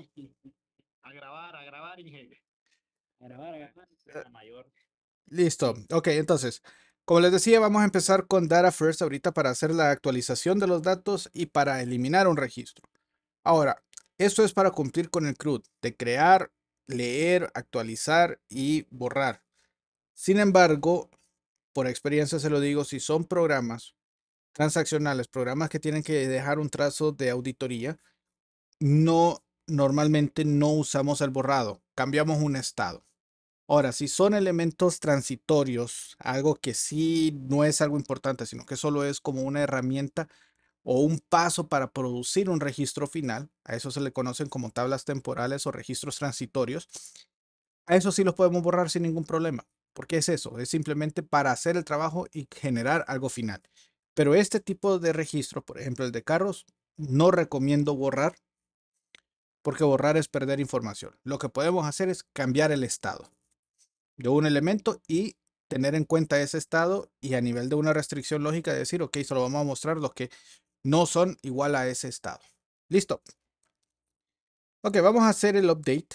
a grabar, a grabar a grabar, eh, la mayor. Listo, ok, entonces, como les decía, vamos a empezar con Data First ahorita para hacer la actualización de los datos y para eliminar un registro. Ahora, esto es para cumplir con el CRUD, de crear, leer, actualizar y borrar. Sin embargo, por experiencia se lo digo, si son programas transaccionales, programas que tienen que dejar un trazo de auditoría, no normalmente no usamos el borrado, cambiamos un estado. Ahora, si son elementos transitorios, algo que sí no es algo importante, sino que solo es como una herramienta o un paso para producir un registro final, a eso se le conocen como tablas temporales o registros transitorios, a eso sí los podemos borrar sin ningún problema, porque es eso, es simplemente para hacer el trabajo y generar algo final. Pero este tipo de registro, por ejemplo el de carros, no recomiendo borrar porque borrar es perder información. Lo que podemos hacer es cambiar el estado de un elemento y tener en cuenta ese estado y a nivel de una restricción lógica decir, ok, solo vamos a mostrar los que no son igual a ese estado. Listo. Ok, vamos a hacer el update.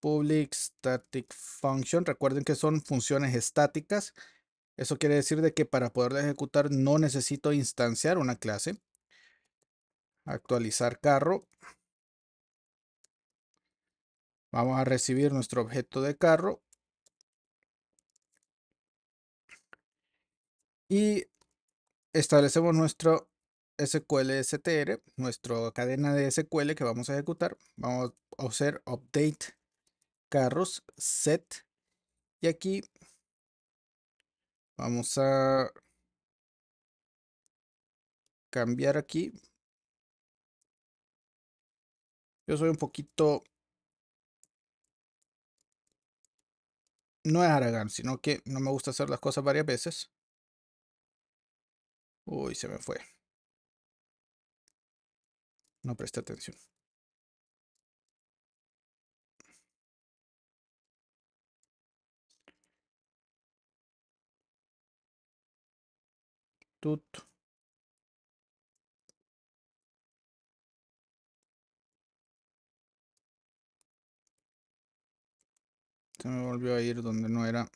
Public static function. Recuerden que son funciones estáticas. Eso quiere decir de que para poder ejecutar no necesito instanciar una clase. Actualizar carro. Vamos a recibir nuestro objeto de carro. Y establecemos nuestro SQL STR, nuestra cadena de SQL que vamos a ejecutar. Vamos a hacer update carros set. Y aquí vamos a cambiar aquí. Yo soy un poquito no es Aragán, sino que no me gusta hacer las cosas varias veces. Uy, se me fue. No preste atención. Tut. Se me volvió a ir donde no era.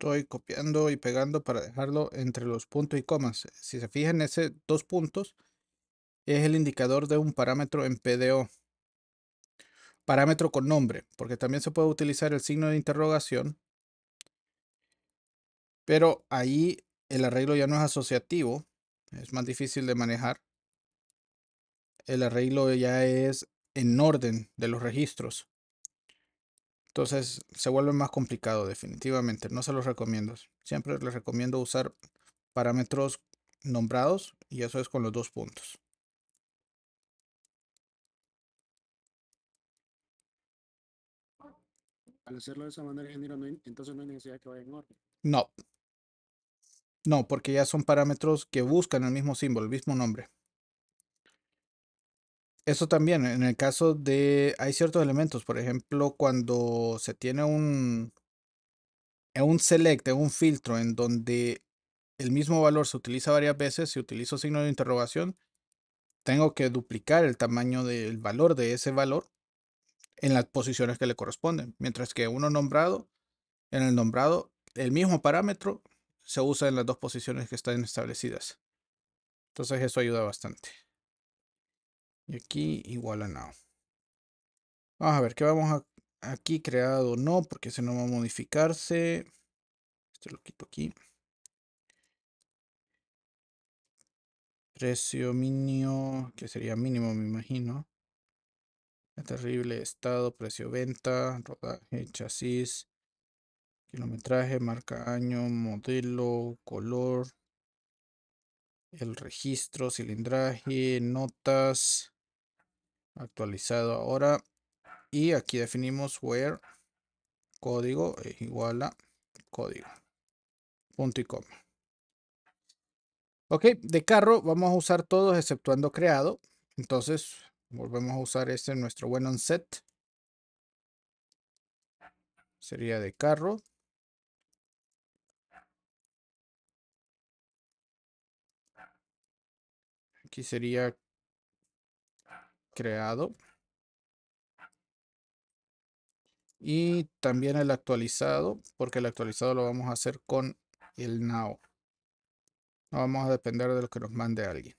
estoy copiando y pegando para dejarlo entre los puntos y comas. Si se fijan, ese dos puntos es el indicador de un parámetro en PDO. Parámetro con nombre, porque también se puede utilizar el signo de interrogación. Pero ahí el arreglo ya no es asociativo, es más difícil de manejar. El arreglo ya es en orden de los registros. Entonces se vuelve más complicado definitivamente. No se los recomiendo. Siempre les recomiendo usar parámetros nombrados y eso es con los dos puntos. Al hacerlo de esa manera, entonces no hay necesidad que vaya en orden. No. No, porque ya son parámetros que buscan el mismo símbolo, el mismo nombre eso también, en el caso de, hay ciertos elementos, por ejemplo, cuando se tiene un, eh, un select, eh, un filtro en donde el mismo valor se utiliza varias veces, si utilizo signo de interrogación, tengo que duplicar el tamaño del valor de ese valor en las posiciones que le corresponden. Mientras que uno nombrado, en el nombrado, el mismo parámetro se usa en las dos posiciones que están establecidas. Entonces eso ayuda bastante. Y aquí igual a now. Vamos a ver qué vamos a aquí creado no, porque ese no va a modificarse. Esto lo quito aquí. Precio mínimo, que sería mínimo, me imagino. terrible estado, precio venta, rodaje, chasis, kilometraje, marca, año, modelo, color, el registro, cilindraje, notas, actualizado ahora y aquí definimos where código es igual a código punto y coma ok de carro vamos a usar todos exceptuando creado entonces volvemos a usar este nuestro buen set sería de carro aquí sería creado. Y también el actualizado, porque el actualizado lo vamos a hacer con el now. No vamos a depender de lo que nos mande alguien.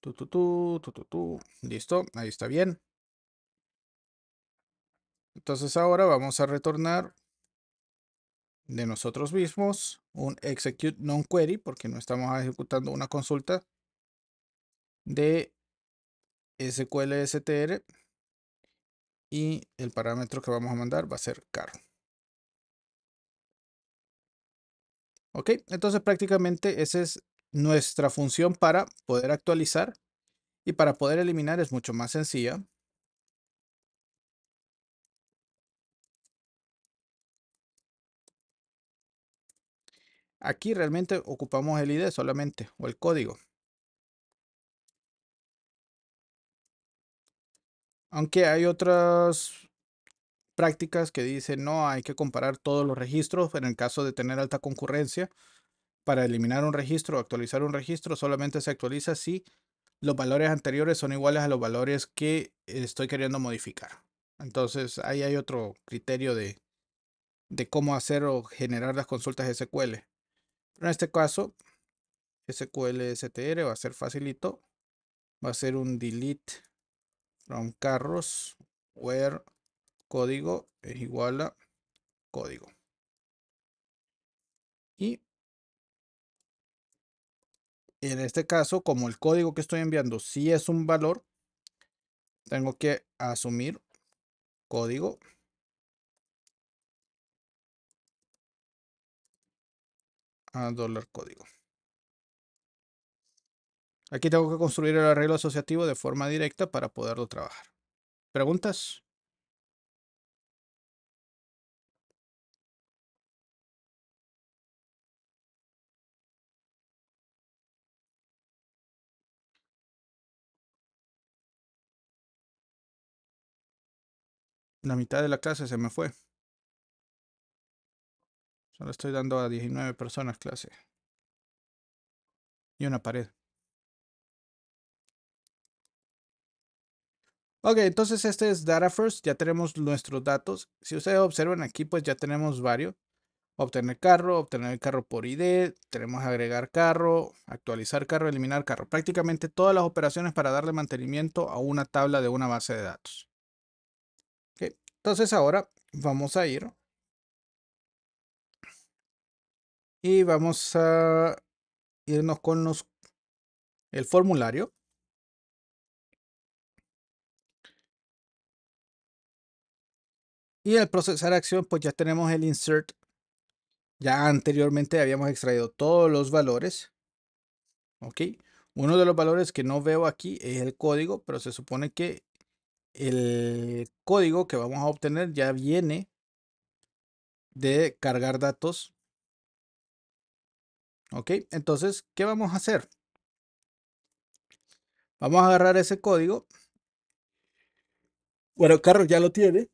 Tu, tu, Listo, ahí está bien. Entonces ahora vamos a retornar de nosotros mismos un execute non query porque no estamos ejecutando una consulta de SQL STR y el parámetro que vamos a mandar va a ser car. Ok, entonces prácticamente esa es nuestra función para poder actualizar y para poder eliminar es mucho más sencilla. Aquí realmente ocupamos el ID solamente o el código. Aunque hay otras prácticas que dicen, no, hay que comparar todos los registros en el caso de tener alta concurrencia. Para eliminar un registro o actualizar un registro, solamente se actualiza si los valores anteriores son iguales a los valores que estoy queriendo modificar. Entonces, ahí hay otro criterio de, de cómo hacer o generar las consultas SQL. Pero en este caso, SQL STR va a ser facilito. Va a ser un delete from carros where código es igual a código. Y en este caso, como el código que estoy enviando si sí es un valor, tengo que asumir código. a ah, dólar código. Aquí tengo que construir el arreglo asociativo de forma directa para poderlo trabajar. ¿Preguntas? La mitad de la clase se me fue. Solo estoy dando a 19 personas clase. Y una pared. Ok, entonces este es Data First, ya tenemos nuestros datos. Si ustedes observan aquí, pues ya tenemos varios. Obtener carro, obtener el carro por ID, tenemos agregar carro, actualizar carro, eliminar carro. Prácticamente todas las operaciones para darle mantenimiento a una tabla de una base de datos. Okay, entonces ahora vamos a ir y vamos a irnos con los, el formulario. Y al procesar acción, pues ya tenemos el insert. Ya anteriormente habíamos extraído todos los valores. ¿Ok? Uno de los valores que no veo aquí es el código, pero se supone que el código que vamos a obtener ya viene de cargar datos. ¿Ok? Entonces, ¿qué vamos a hacer? Vamos a agarrar ese código. Bueno, Carlos ya lo tiene.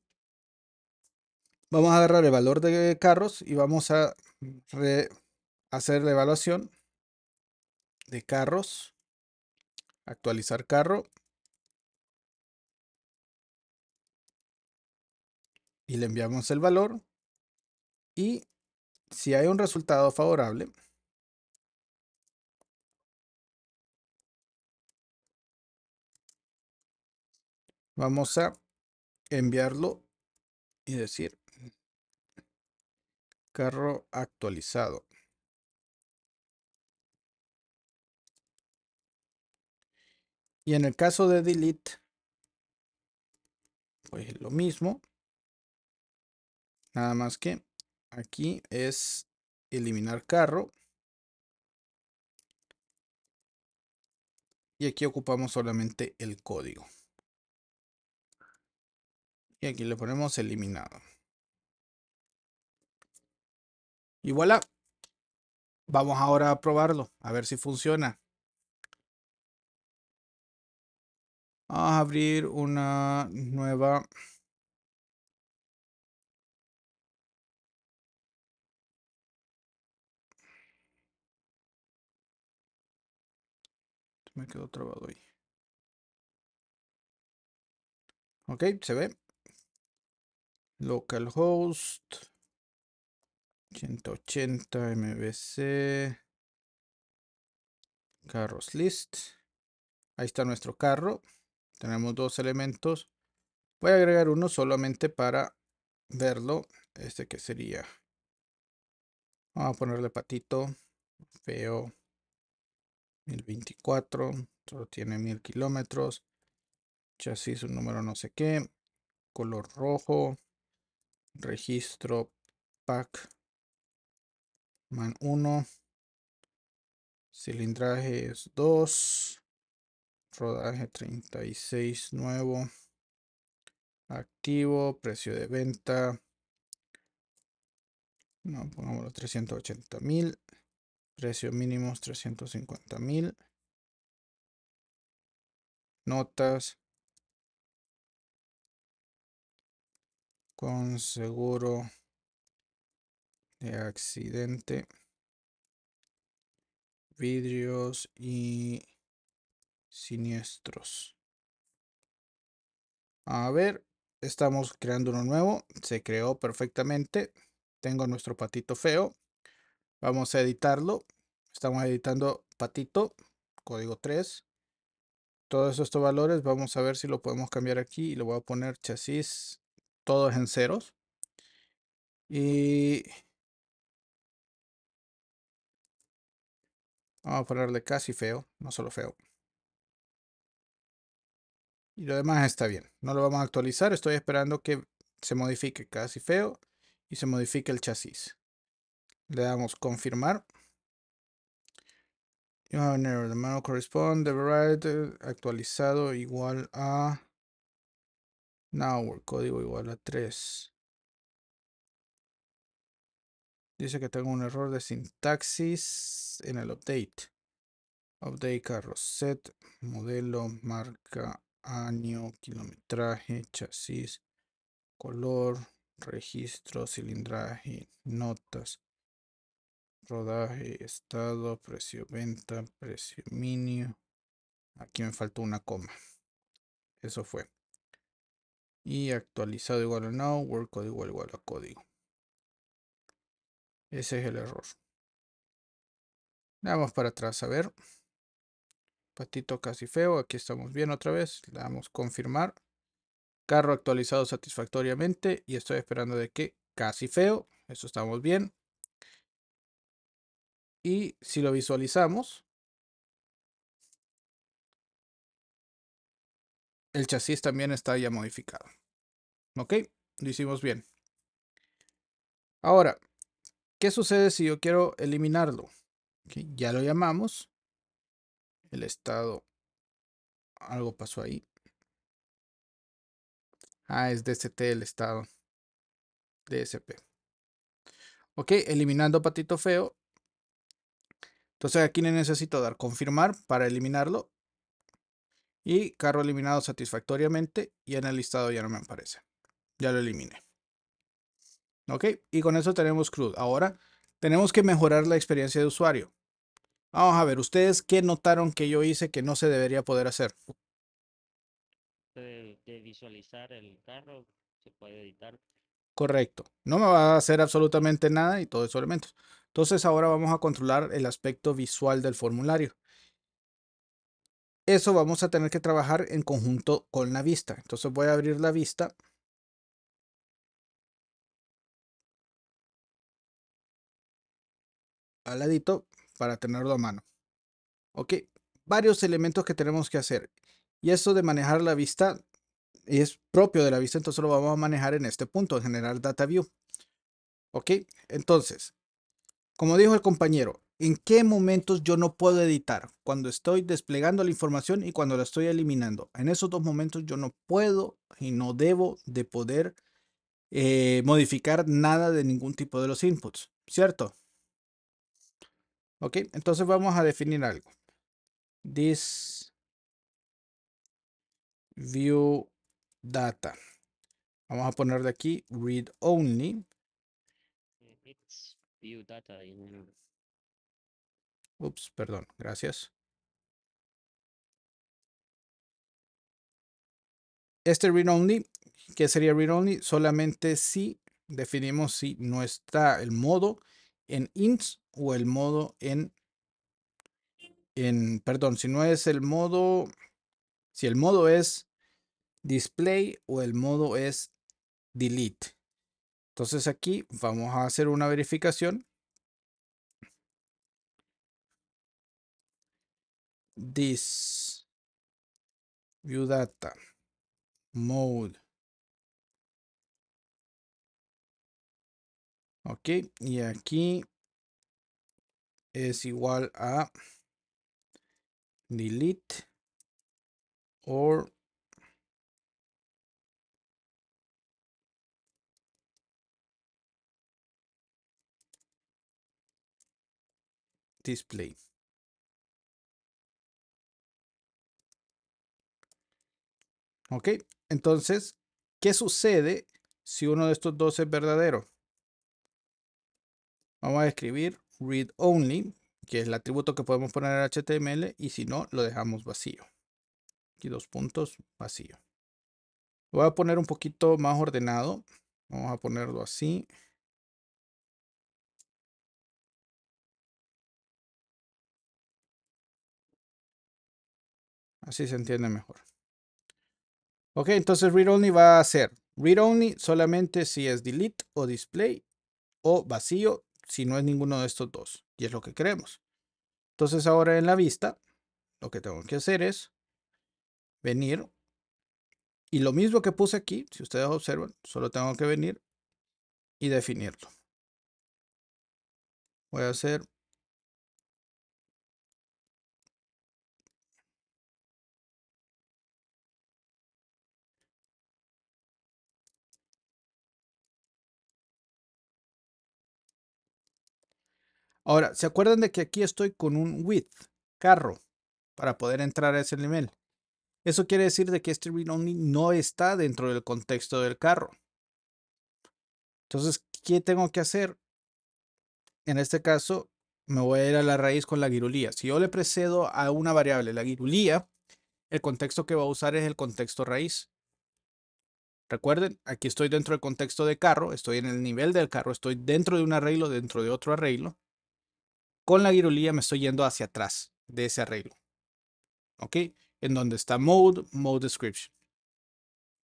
Vamos a agarrar el valor de carros y vamos a hacer la evaluación de carros. Actualizar carro. Y le enviamos el valor. Y si hay un resultado favorable, vamos a enviarlo y decir Carro actualizado. Y en el caso de delete, pues lo mismo. Nada más que aquí es eliminar carro. Y aquí ocupamos solamente el código. Y aquí le ponemos eliminado. Y voilà. Vamos ahora a probarlo, a ver si funciona. Vamos a abrir una nueva... Me quedo trabado ahí. Ok, se ve. Localhost. 180 MBC. Carros list. Ahí está nuestro carro. Tenemos dos elementos. Voy a agregar uno solamente para verlo. Este que sería. Vamos a ponerle patito. Veo 1024. Solo tiene 1000 kilómetros. Chasis, un número no sé qué. Color rojo. Registro pack 1, cilindraje es 2, rodaje 36 nuevo, activo, precio de venta, no, pongámoslo 380 mil, precio mínimo 350 mil, notas, con seguro accidente, vidrios y siniestros. A ver, estamos creando uno nuevo. Se creó perfectamente. Tengo nuestro patito feo. Vamos a editarlo. Estamos editando patito, código 3. Todos estos valores, vamos a ver si lo podemos cambiar aquí. Y lo voy a poner chasis, todos en ceros. Y Vamos a ponerle casi feo, no solo feo. Y lo demás está bien. No lo vamos a actualizar, estoy esperando que se modifique casi feo y se modifique el chasis. Le damos confirmar. Y vamos a error. el manual corresponde. Actualizado igual a. Now. Código igual a 3. Dice que tengo un error de sintaxis en el update. Update carro set, modelo, marca, año, kilometraje, chasis, color, registro, cilindraje, notas, rodaje, estado, precio venta, precio minio. Aquí me faltó una coma. Eso fue. Y actualizado igual a now work code igual, igual a código. Ese es el error. Le damos para atrás, a ver. Patito casi feo, aquí estamos bien otra vez. Le damos confirmar. Carro actualizado satisfactoriamente y estoy esperando de que casi feo. Eso estamos bien. Y si lo visualizamos, el chasis también está ya modificado. ¿Ok? Lo hicimos bien. Ahora, sucede si yo quiero eliminarlo? ya lo llamamos. El estado. Algo pasó ahí. Ah, es DST el estado. DSP. Ok, eliminando patito feo. Entonces aquí necesito dar confirmar para eliminarlo. Y carro eliminado satisfactoriamente. Y en el listado ya no me aparece. Ya lo eliminé. ¿Ok? Y con eso tenemos CRUD. Ahora tenemos que mejorar la experiencia de usuario. Vamos a ver, ¿ustedes qué notaron que yo hice que no se debería poder hacer? visualizar el carro, se puede editar. Correcto. No me va a hacer absolutamente nada y todos esos elementos. Entonces ahora vamos a controlar el aspecto visual del formulario. Eso vamos a tener que trabajar en conjunto con la vista. Entonces voy a abrir la vista. al ladito para tenerlo a mano. Ok, varios elementos que tenemos que hacer. Y esto de manejar la vista es propio de la vista, entonces lo vamos a manejar en este punto, en generar data view. Ok, entonces, como dijo el compañero, ¿en qué momentos yo no puedo editar? Cuando estoy desplegando la información y cuando la estoy eliminando. En esos dos momentos yo no puedo y no debo de poder eh, modificar nada de ningún tipo de los inputs, ¿cierto? Ok, entonces vamos a definir algo. This view data. Vamos a poner de aquí read only. It's view data Ups, perdón, gracias. Este read only, que sería read only, solamente si definimos si no está el modo en ints o el modo en, en, perdón, si no es el modo, si el modo es display o el modo es delete. Entonces aquí vamos a hacer una verificación. This view data mode Okay, y aquí es igual a delete or display. Ok, entonces, ¿qué sucede si uno de estos dos es verdadero? Vamos a escribir read only, que es el atributo que podemos poner en HTML y si no, lo dejamos vacío. Aquí dos puntos, vacío. voy a poner un poquito más ordenado. Vamos a ponerlo así. Así se entiende mejor. Ok, entonces read only va a ser read only solamente si es delete o display o vacío si no es ninguno de estos dos. Y es lo que queremos. Entonces ahora en la vista, lo que tengo que hacer es venir. Y lo mismo que puse aquí, si ustedes observan, solo tengo que venir y definirlo. Voy a hacer Ahora, ¿se acuerdan de que aquí estoy con un with, carro, para poder entrar a ese nivel? Eso quiere decir de que este read only no está dentro del contexto del carro. Entonces, ¿qué tengo que hacer? En este caso, me voy a ir a la raíz con la guirulía. Si yo le precedo a una variable la guirulía, el contexto que va a usar es el contexto raíz. Recuerden, aquí estoy dentro del contexto de carro, estoy en el nivel del carro, estoy dentro de un arreglo, dentro de otro arreglo con la guirulía me estoy yendo hacia atrás de ese arreglo. ¿Ok? En donde está mode, mode description.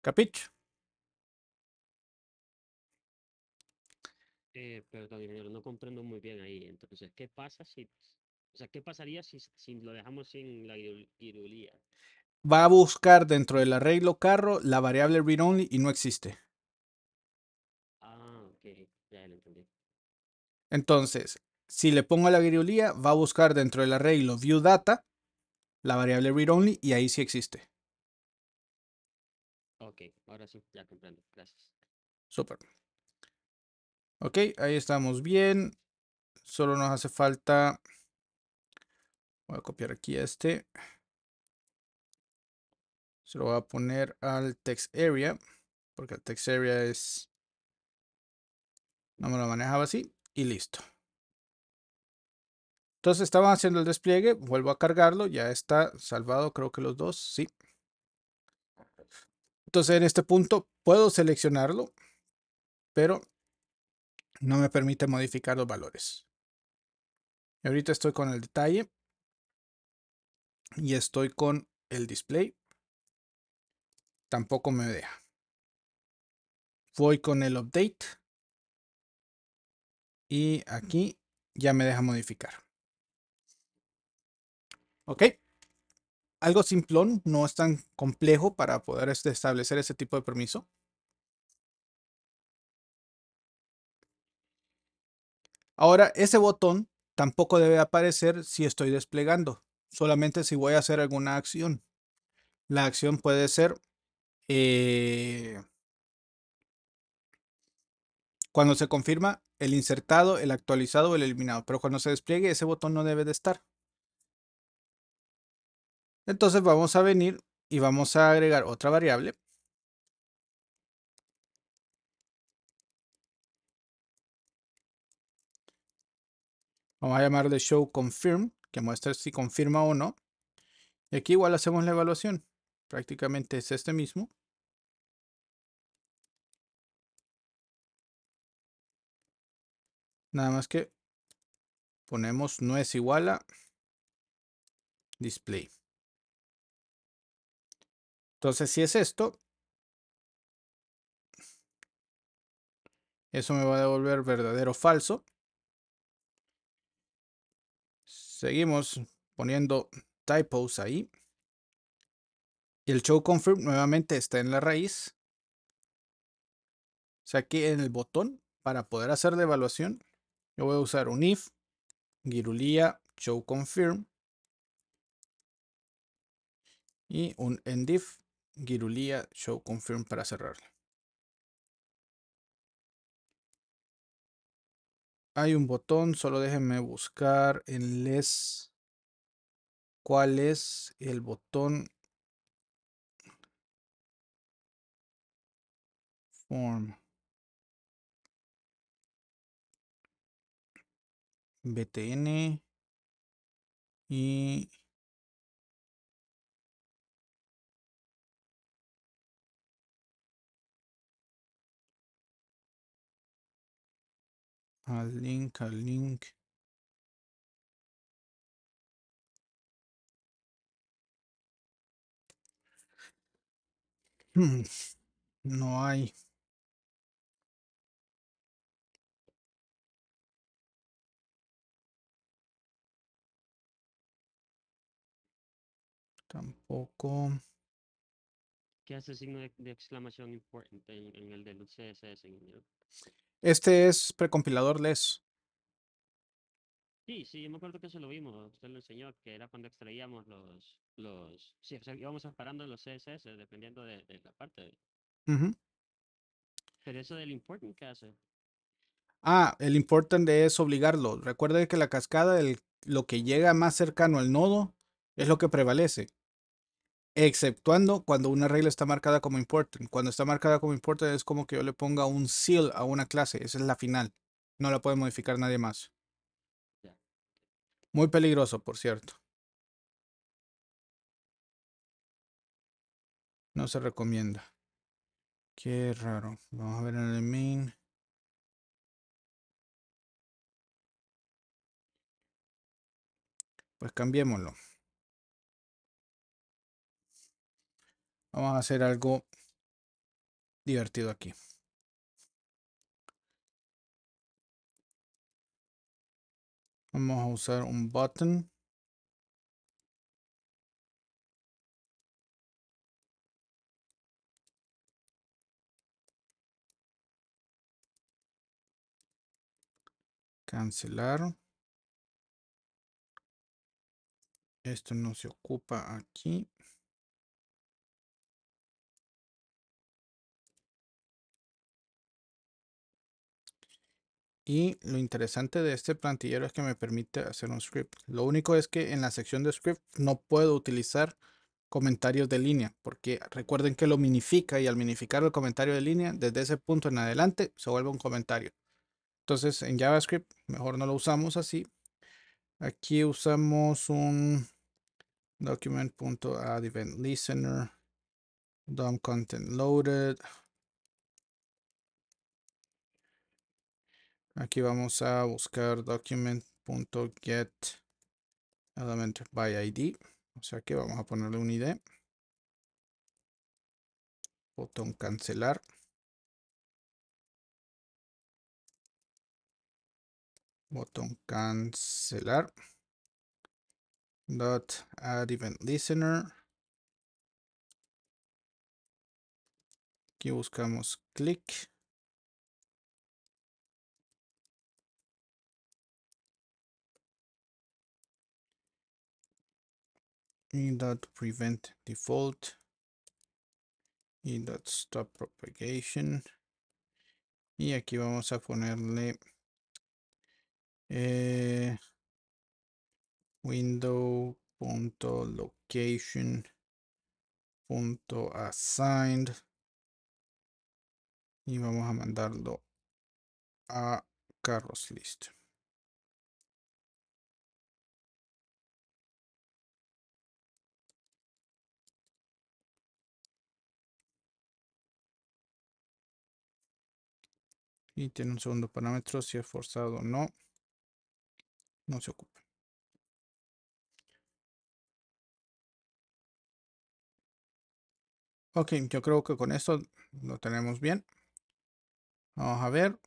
¿Capicho? Eh, pero, perdón, no comprendo muy bien ahí. Entonces, ¿qué pasa si... O sea, ¿qué pasaría si, lo dejamos sin la guirulía? Va a buscar dentro del arreglo carro la variable read only y no existe. Ah, ok, ya lo entendí. Entonces, si le pongo la virulía, va a buscar dentro del arreglo view data la variable read only y ahí sí existe. Ok, ahora sí, ya comprendo. Gracias. Super. Ok, ahí estamos bien. Solo nos hace falta... Voy a copiar aquí este. Se lo voy a poner al text area. Porque el text area es... No me lo manejaba así. Y listo. Entonces estaba haciendo el despliegue, vuelvo a cargarlo, ya está salvado creo que los dos, sí. Entonces en este punto puedo seleccionarlo, pero no me permite modificar los valores. Y ahorita estoy con el detalle y estoy con el display. Tampoco me deja. Voy con el update y aquí ya me deja modificar. ¿Ok? Algo simplón, no es tan complejo para poder este, establecer ese tipo de permiso. Ahora, ese botón tampoco debe aparecer si estoy desplegando, solamente si voy a hacer alguna acción. La acción puede ser eh, cuando se confirma el insertado, el actualizado o el eliminado, pero cuando se despliegue ese botón no debe de estar. Entonces vamos a venir y vamos a agregar otra variable. Vamos a llamarle show confirm, que muestra si confirma o no. Y aquí igual hacemos la evaluación. Prácticamente es este mismo. Nada más que ponemos no es igual a display. Entonces, si es esto, eso me va a devolver verdadero o falso. Seguimos poniendo typos ahí. Y el show confirm nuevamente está en la raíz. O sea, aquí en el botón, para poder hacer la evaluación, yo voy a usar un if, girulia, show confirm y un endif. Girulia, show confirm para cerrarle. Hay un botón, solo déjenme buscar en les cuál es el botón form btn y al link, al link. Mm, no hay. Tampoco. ¿Qué hace signo de, exclamación importante en, el del CSS, este es precompilador LES. Sí, sí, yo me acuerdo que eso lo vimos, usted lo enseñó, que era cuando extraíamos los, los, sí, o sea, íbamos separando los CSS eh, dependiendo de, la parte. Mhm. Pero eso del important, ¿qué hace? Ah, el important es obligarlo. Recuerde que la cascada, el, lo que llega más cercano al nodo, es lo que prevalece exceptuando cuando una regla está marcada como important. Cuando está marcada como important es como que yo le ponga un seal a una clase, esa es la final. No la puede modificar nadie más. Muy peligroso, por cierto. No se recomienda. Qué raro. Vamos a ver en el main. Pues cambiémoslo. Vamos a hacer algo divertido aquí. Vamos a usar un button. Cancelar. Esto no se ocupa aquí. Y lo interesante de este plantillero es que me permite hacer un script. Lo único es que en la sección de script no puedo utilizar comentarios de línea, porque recuerden que lo minifica y al minificar el comentario de línea, desde ese punto en adelante se vuelve un comentario. Entonces en JavaScript mejor no lo usamos así. Aquí usamos un document.addEventListener event DOM content loaded, Aquí vamos a buscar document.get element by ID. O sea que vamos a ponerle un ID. Botón cancelar. Botón cancelar. Dot add event listener. Aquí buscamos click. in dot prevent default y dot stop propagation y aquí vamos a ponerle eh, location y vamos a mandarlo a carros list Y tiene un segundo parámetro, si es forzado o no. No se ocupe. Ok, yo creo que con esto lo tenemos bien. Vamos a ver.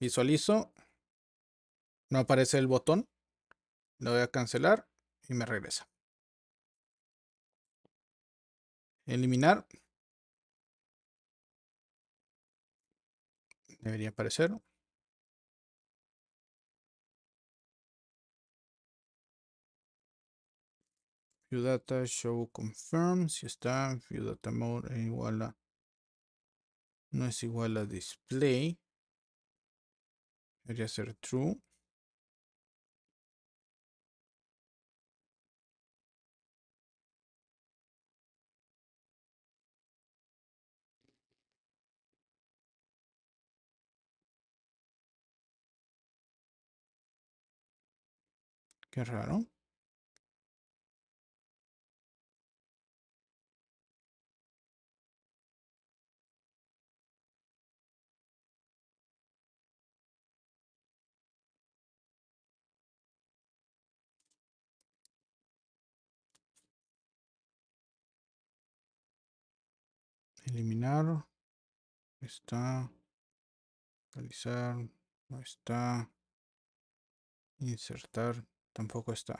Visualizo. No aparece el botón. Lo voy a cancelar y me regresa. Eliminar. debería aparecer. View data show confirm. Si está view data es igual a no es igual a display. Debería ser true. raro. eliminar está realizar no está insertar Tampoco está.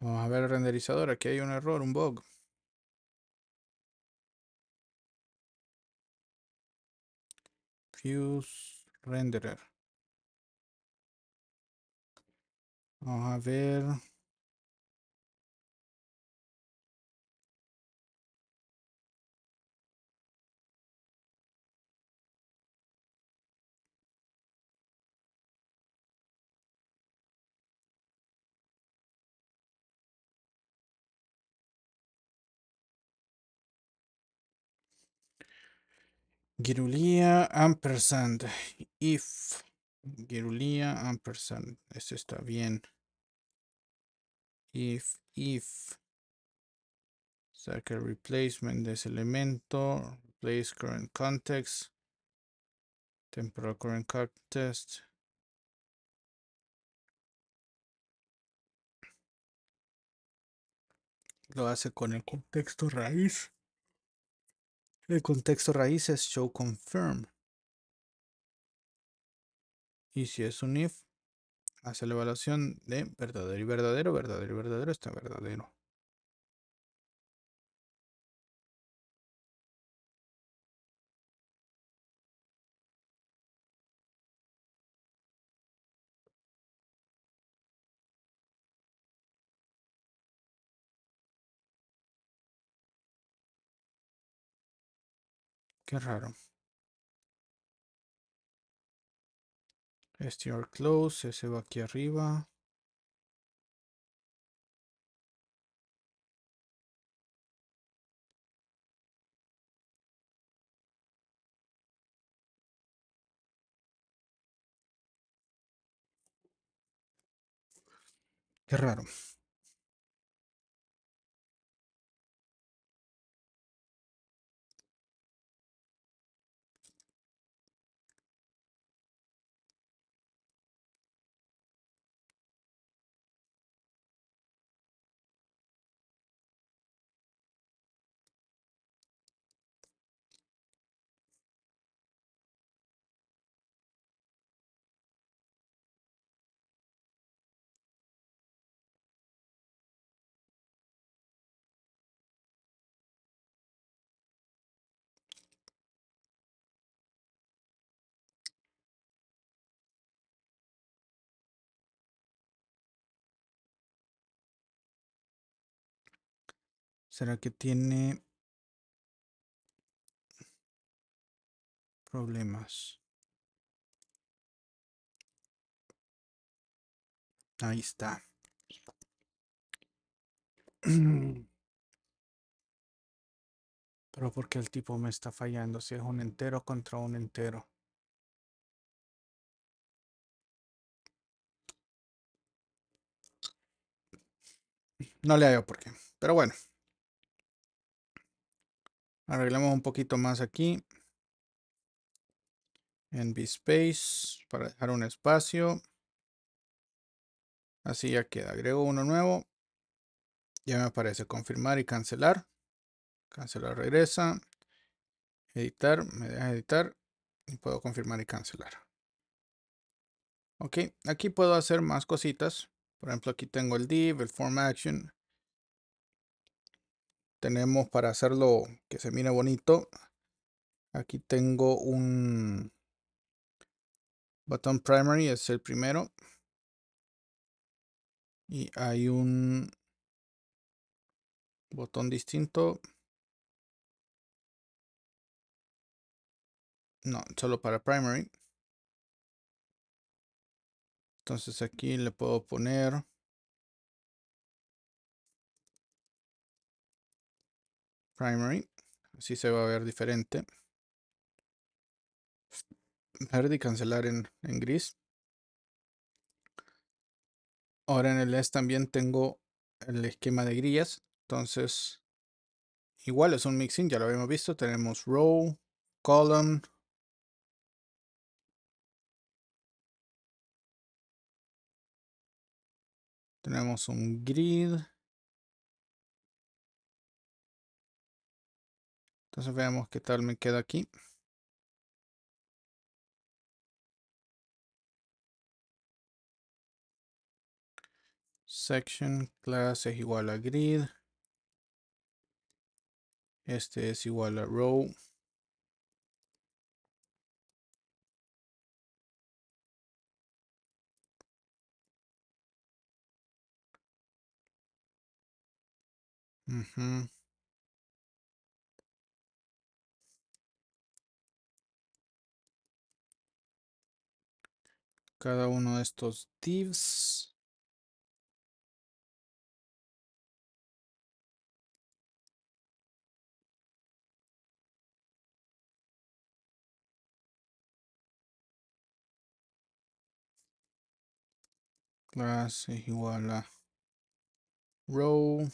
Vamos a ver el renderizador. Aquí hay un error, un bug. Fuse Renderer. Vamos a ver. Gerulia ampersand. If. Gerulia ampersand. Eso está bien. If, if. Saca replacement de ese elemento. Replace current context. Temporal current context. Lo hace con el contexto raíz. El contexto raíz es show confirm. Y si es un if, hace la evaluación de verdadero y verdadero, verdadero y verdadero, está verdadero. Qué raro. str este close, ese va aquí arriba. Qué raro. ¿Será que tiene problemas? Ahí está. Pero porque el tipo me está fallando si es un entero contra un entero. No le veo por qué. Pero bueno. Arreglamos un poquito más aquí. En space para dejar un espacio. Así ya queda. Agrego uno nuevo. Ya me aparece confirmar y cancelar. Cancelar regresa. Editar, me deja editar. Y puedo confirmar y cancelar. Ok, aquí puedo hacer más cositas. Por ejemplo, aquí tengo el div, el form action tenemos para hacerlo que se mire bonito. Aquí tengo un botón primary, es el primero. Y hay un botón distinto. No, solo para primary. Entonces aquí le puedo poner primary. Así se va a ver diferente. Verde y cancelar en, gris. Ahora en el S también tengo el esquema de grillas. Entonces, igual es un mixing, ya lo habíamos visto. Tenemos row, column. Tenemos un grid. Entonces veamos qué tal me queda aquí. Section class es igual a grid. Este es igual a row. mhm cada uno de estos divs. Class igual a row.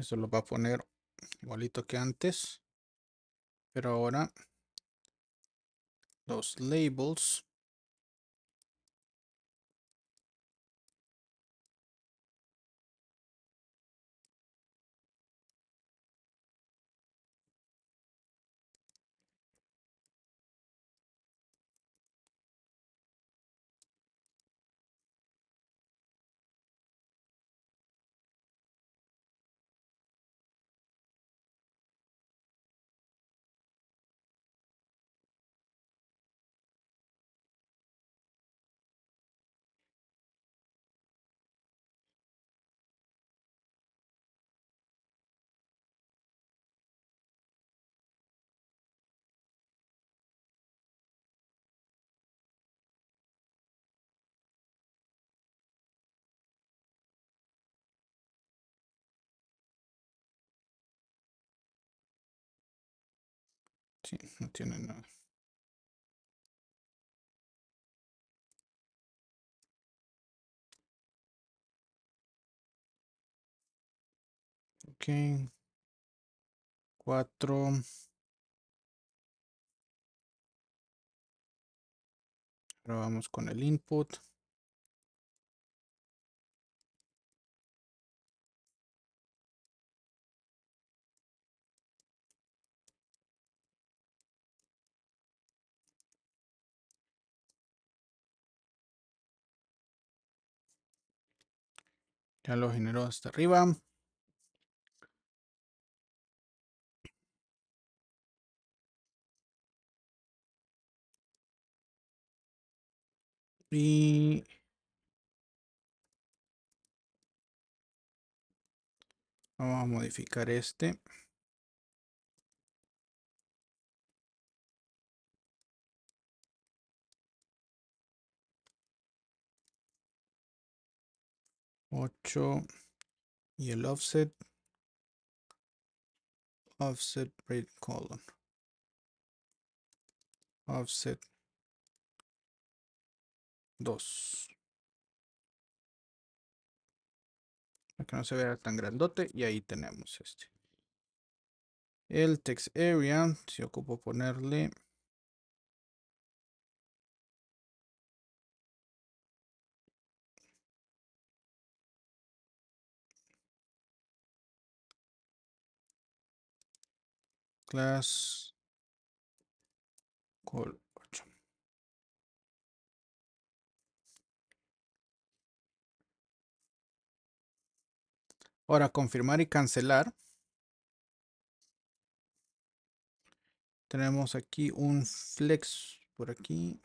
Eso lo va a poner igualito que antes. Pero ahora los labels Sí, no tiene nada. Ok. Cuatro. Ahora vamos con el input. Ya lo generó hasta arriba. Y vamos a modificar este. 8 y el offset offset break colon offset 2 para que no se vea tan grandote y ahí tenemos este el text area si ocupo ponerle class call Ahora confirmar y cancelar. Tenemos aquí un flex por aquí.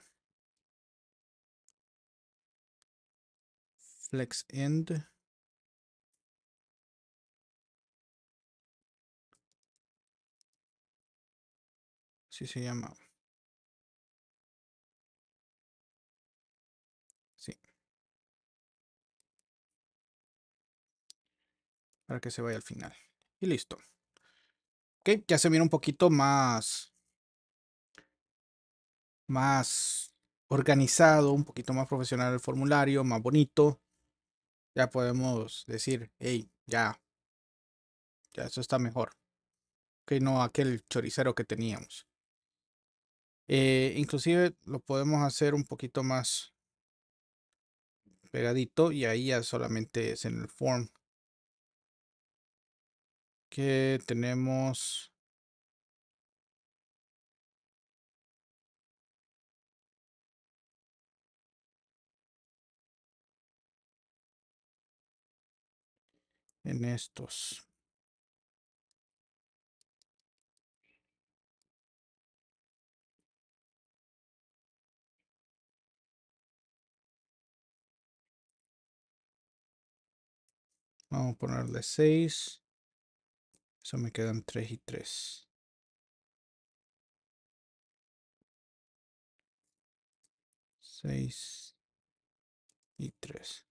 Flex end. Sí se llama. Sí. Para que se vaya al final. Y listo. Ok, ya se viene un poquito más. Más organizado, un poquito más profesional el formulario, más bonito. Ya podemos decir, hey, ya. Ya eso está mejor. Que no aquel choricero que teníamos. Eh, inclusive lo podemos hacer un poquito más pegadito y ahí ya solamente es en el form que tenemos en estos Vamos a ponerle 6. Eso me quedan 3 y 3. 6 y 3.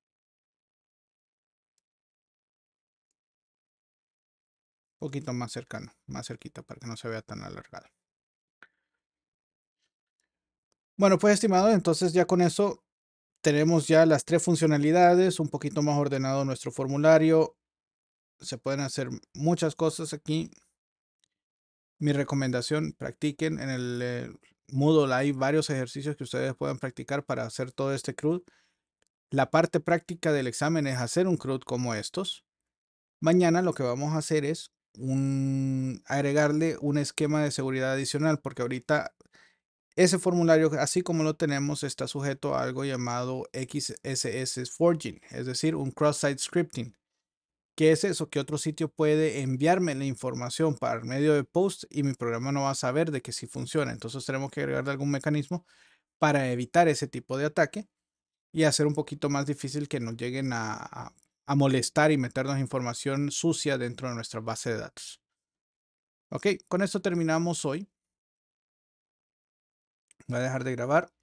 Un poquito más cercano, más cerquita para que no se vea tan alargado. Bueno, pues estimado, entonces ya con eso tenemos ya las tres funcionalidades, un poquito más ordenado nuestro formulario. Se pueden hacer muchas cosas aquí. Mi recomendación, practiquen en el eh, Moodle. Hay varios ejercicios que ustedes pueden practicar para hacer todo este CRUD. La parte práctica del examen es hacer un CRUD como estos. Mañana lo que vamos a hacer es agregarle un esquema de seguridad adicional, porque ahorita ese formulario, así como lo tenemos, está sujeto a algo llamado XSS Forging, es decir, un cross-site scripting. ¿Qué es eso? Que otro sitio puede enviarme la información para el medio de post y mi programa no va a saber de que si funciona. Entonces tenemos que agregarle algún mecanismo para evitar ese tipo de ataque y hacer un poquito más difícil que nos lleguen a molestar y meternos información sucia dentro de nuestra base de datos. Ok, con esto terminamos hoy. Voy a dejar de grabar.